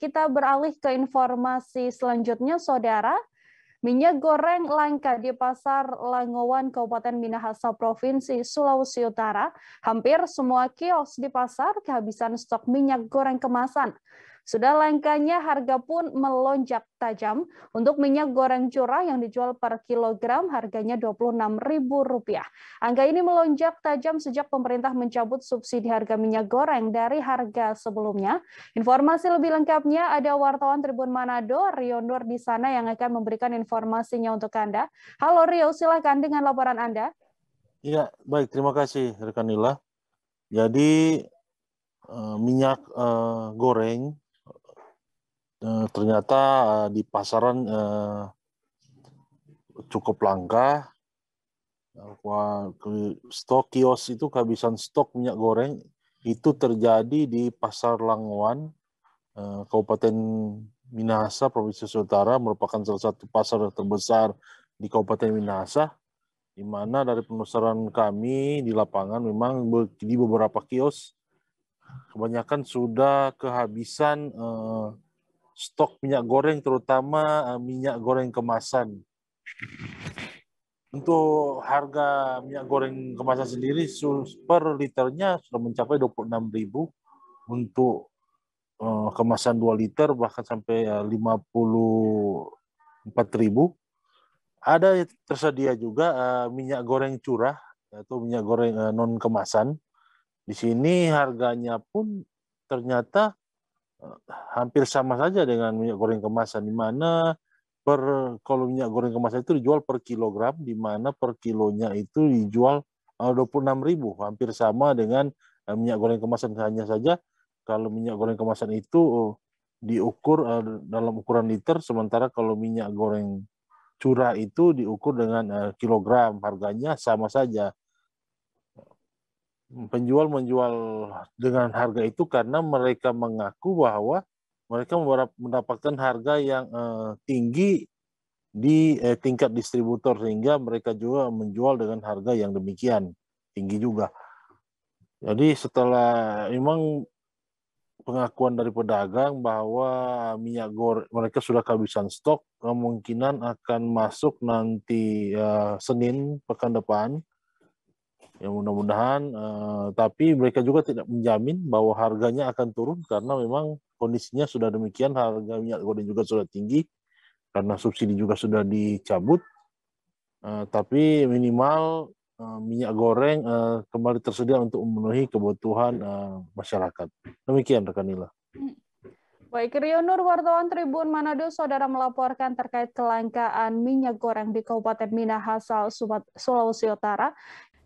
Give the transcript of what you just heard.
Kita beralih ke informasi selanjutnya, Saudara. Minyak goreng langka di pasar Langowan, Kabupaten Minahasa, Provinsi Sulawesi Utara. Hampir semua kios di pasar kehabisan stok minyak goreng kemasan. Sudah langkahnya harga pun melonjak tajam. Untuk minyak goreng curah yang dijual per kilogram harganya Rp26.000. Angka ini melonjak tajam sejak pemerintah mencabut subsidi harga minyak goreng dari harga sebelumnya. Informasi lebih lengkapnya ada wartawan Tribun Manado, Rio Nur di sana yang akan memberikan informasinya untuk Anda. Halo Rio, silakan dengan laporan Anda. Iya, baik. Terima kasih rekan Nila. Jadi eh, minyak eh, goreng Eh, ternyata eh, di pasaran eh, cukup langka. stok kios itu kehabisan stok minyak goreng itu terjadi di pasar Langwan, Kabupaten Minahasa, Provinsi Utara merupakan salah satu pasar terbesar di Kabupaten Minahasa di mana dari penelusuran kami di lapangan memang di beberapa kios kebanyakan sudah kehabisan stok minyak goreng terutama eh, minyak goreng kemasan. Untuk harga minyak goreng kemasan sendiri per liternya sudah mencapai 26.000 untuk uh, kemasan 2 liter bahkan sampai 54.000. Eh, Ada tersedia juga uh, minyak goreng curah atau minyak goreng uh, non kemasan. Di sini harganya pun ternyata hampir sama saja dengan minyak goreng kemasan di mana per kalau minyak goreng kemasan itu dijual per kilogram di mana per kilonya itu dijual eh, dua puluh enam ribu hampir sama dengan eh, minyak goreng kemasan hanya saja kalau minyak goreng kemasan itu eh, diukur dalam ukuran liter sementara kalau minyak goreng curah itu diukur dengan kilogram harganya sama saja penjual menjual dengan harga itu karena mereka mengaku bahwa mereka mendapatkan harga yang eh, tinggi di eh, tingkat distributor sehingga mereka juga menjual dengan harga yang demikian tinggi juga. Jadi setelah memang pengakuan dari pedagang bahwa minyak goreng mereka sudah kehabisan stok kemungkinan akan masuk nanti uh, Senin pekan depan Ya mudah-mudahan, uh, tapi mereka juga tidak menjamin bahwa harganya akan turun karena memang kondisinya sudah demikian, harga minyak goreng juga sudah tinggi karena subsidi juga sudah dicabut. Uh, tapi minimal uh, minyak goreng uh, kembali tersedia untuk memenuhi kebutuhan uh, masyarakat. Demikian rekan Nila. Baik, Rio Nur, wartawan Tribun Manado, saudara melaporkan terkait kelangkaan minyak goreng di Kabupaten Minahasa, Sulawesi Utara